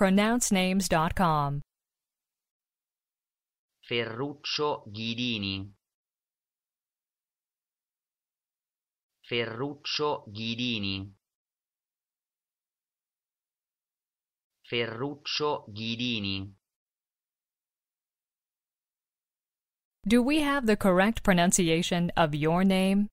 pronouncenames.com. Ferruccio Ghidini. Ferruccio Ghidini. Ferruccio Ghidini. Do we have the correct pronunciation of your name?